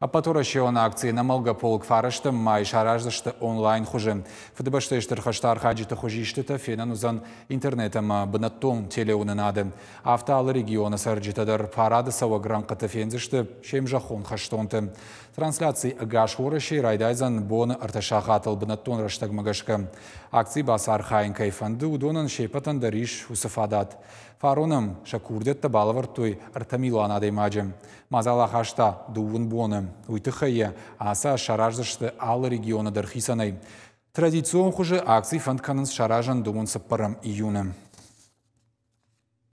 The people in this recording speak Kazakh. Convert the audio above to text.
Аппатурашиона акции намалга полк фарышты май шараждышты онлайн хужым. Фыдыбаштыштыр хаштар хаджиты хужиштыта фенан ұзан интернетама бынаттон телеуны нады. Авталы региона сарджитадар парады сава гранқыты фензішті, шем жахон хаштонты. Трансляции агаш ураши райдайзан боны арташағатыл бынаттон раштаг магашкы. Акции басар хайын кайфанды удонын шепатан дариш усыфадат. Фаруным шакурдетті балывыр той артамилуана деймаджым. Мазала хашта дуын боны уйтыхая аса алы ал региона хисанай. Традицион хуже акций фонд канын шаражын думан сыппырым июні.